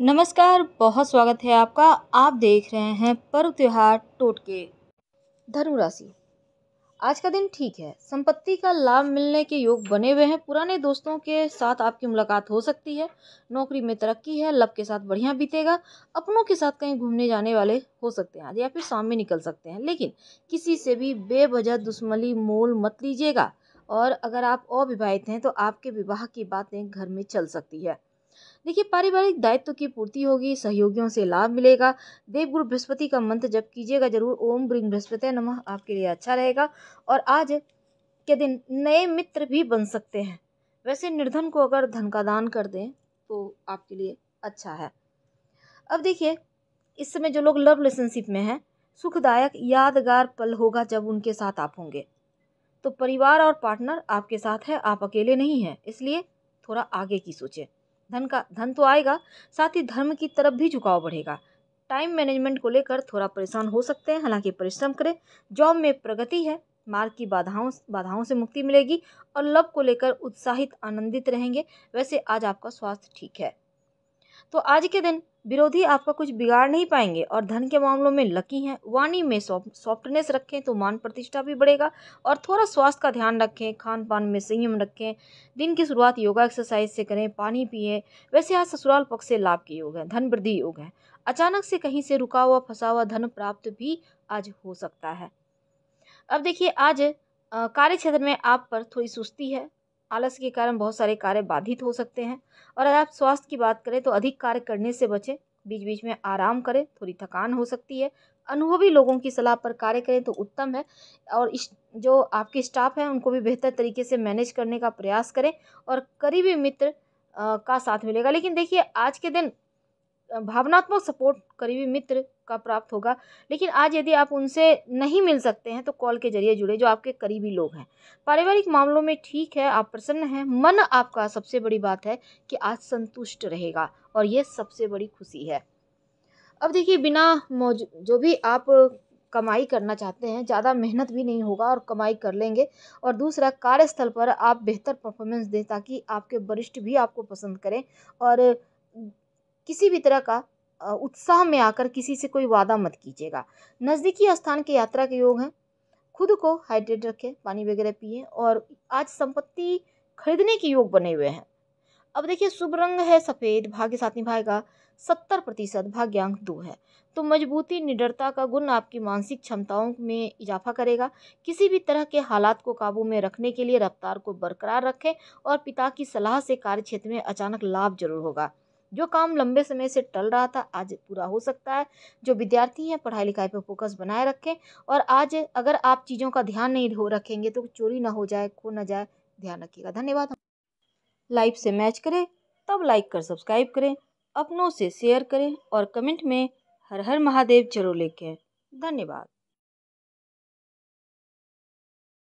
नमस्कार बहुत स्वागत है आपका आप देख रहे हैं पर्व त्योहार टोटके धनु राशि आज का दिन ठीक है संपत्ति का लाभ मिलने के योग बने हुए हैं पुराने दोस्तों के साथ आपकी मुलाकात हो सकती है नौकरी में तरक्की है लव के साथ बढ़िया बीतेगा अपनों के साथ कहीं घूमने जाने वाले हो सकते हैं या फिर शाम में निकल सकते हैं लेकिन किसी से भी बेबजह दुश्मनी मोल मत लीजिएगा और अगर आप अविवाहित हैं तो आपके विवाह की बातें घर में चल सकती है देखिए पारिवारिक दायित्व की पूर्ति होगी सहयोगियों से लाभ मिलेगा देवगुरु बृहस्पति का मंत्र जब कीजिएगा जरूर ओम ब्रीम बृहस्पति नमः आपके लिए अच्छा रहेगा और आज के दिन नए मित्र भी बन सकते हैं वैसे निर्धन को अगर धन का दान कर दें तो आपके लिए अच्छा है अब देखिए इस समय जो लोग लव रिलेशनशिप में हैं सुखदायक यादगार पल होगा जब उनके साथ आप होंगे तो परिवार और पार्टनर आपके साथ है आप अकेले नहीं हैं इसलिए थोड़ा आगे की सोचें धन का धन तो आएगा साथ ही धर्म की तरफ भी झुकाव बढ़ेगा टाइम मैनेजमेंट को लेकर थोड़ा परेशान हो सकते हैं हालांकि परिश्रम करें जॉब में प्रगति है मार्ग की बाधाओं बाधाओं से मुक्ति मिलेगी और लव को लेकर उत्साहित आनंदित रहेंगे वैसे आज आपका स्वास्थ्य ठीक है तो आज के दिन विरोधी आपका कुछ बिगाड़ नहीं पाएंगे और धन के मामलों में लकी हैं वाणी में सॉफ्टनेस रखें तो मान प्रतिष्ठा भी बढ़ेगा और थोड़ा स्वास्थ्य का ध्यान रखें खान पान में संयम रखें दिन की शुरुआत योगा एक्सरसाइज से करें पानी पिए वैसे आज ससुराल पक्ष से लाभ के योग हैं धन वृद्धि योग है अचानक से कहीं से रुका हुआ फंसा हुआ धन प्राप्त भी आज हो सकता है अब देखिए आज कार्य क्षेत्र में आप पर थोड़ी सुस्ती है आलस के कारण बहुत सारे कार्य बाधित हो सकते हैं और अगर आप स्वास्थ्य की बात करें तो अधिक कार्य करने से बचें बीच बीच में आराम करें थोड़ी थकान हो सकती है अनुभवी लोगों की सलाह पर कार्य करें तो उत्तम है और इस जो आपके स्टाफ हैं उनको भी बेहतर तरीके से मैनेज करने का प्रयास करें और करीबी मित्र आ, का साथ मिलेगा लेकिन देखिए आज के दिन भावनात्मक सपोर्ट करीबी मित्र का प्राप्त होगा लेकिन आज यदि आप उनसे नहीं मिल सकते हैं तो कॉल के जरिए जुड़े जो आपके करीबी लोग हैं पारिवारिक मामलों में ठीक है आप प्रसन्न हैं मन आपका सबसे बड़ी बात है कि आज संतुष्ट रहेगा और ये सबसे बड़ी खुशी है अब देखिए बिना जो भी आप कमाई करना चाहते हैं ज़्यादा मेहनत भी नहीं होगा और कमाई कर लेंगे और दूसरा कार्यस्थल पर आप बेहतर परफॉर्मेंस दें ताकि आपके वरिष्ठ भी आपको पसंद करें और किसी भी तरह का उत्साह में आकर किसी से कोई वादा मत कीजिएगा नज़दीकी स्थान के यात्रा के योग हैं खुद को हाइड्रेट रखें पानी वगैरह पिए और आज संपत्ति खरीदने के योग बने हुए हैं अब देखिए शुभ रंग है सफ़ेद भाग्य साथ निभाएगा सत्तर प्रतिशत भाग्यांक दो है तो मजबूती निडरता का गुण आपकी मानसिक क्षमताओं में इजाफा करेगा किसी भी तरह के हालात को काबू में रखने के लिए रफ्तार को बरकरार रखें और पिता की सलाह से कार्य क्षेत्र में अचानक लाभ जरूर होगा जो काम लंबे समय से टल रहा था आज पूरा हो सकता है जो विद्यार्थी हैं पढ़ाई लिखाई पर फोकस बनाए रखें और आज अगर आप चीज़ों का ध्यान नहीं हो रखेंगे तो चोरी ना हो जाए खो ना जाए ध्यान रखिएगा धन्यवाद लाइव से मैच करें तब लाइक कर सब्सक्राइब करें अपनों से शेयर करें और कमेंट में हर हर महादेव जरूर लिखें धन्यवाद